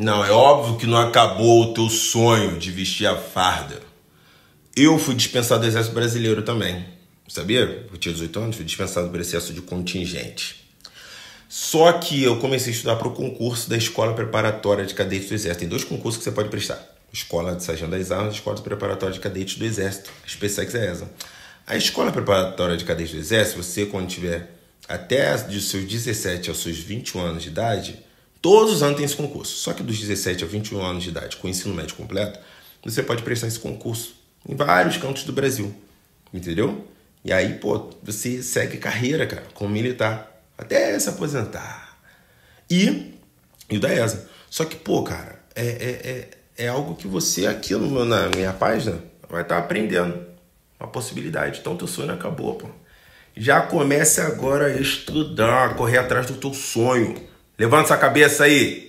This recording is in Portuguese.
Não, é óbvio que não acabou o teu sonho de vestir a farda. Eu fui dispensado do Exército Brasileiro também. Sabia? Eu tinha 18 anos, fui dispensado por excesso de contingente. Só que eu comecei a estudar para o concurso da Escola Preparatória de Cadetes do Exército. Tem dois concursos que você pode prestar: Escola de Sargento das Armas e Escola Preparatória de Cadetes do Exército. A SpaceX é essa. A Escola Preparatória de Cadetes do Exército, você, quando tiver até de seus 17 aos seus 21 anos de idade, Todos os anos tem esse concurso. Só que dos 17 a 21 anos de idade, com ensino médio completo, você pode prestar esse concurso em vários cantos do Brasil. Entendeu? E aí, pô, você segue carreira, cara, como militar. Até se aposentar. E, e o da ESA. Só que, pô, cara, é, é, é, é algo que você aqui no, na minha página vai estar tá aprendendo. Uma possibilidade. Então teu sonho acabou, pô. Já comece agora a estudar, correr atrás do teu sonho. Levanta sua cabeça aí.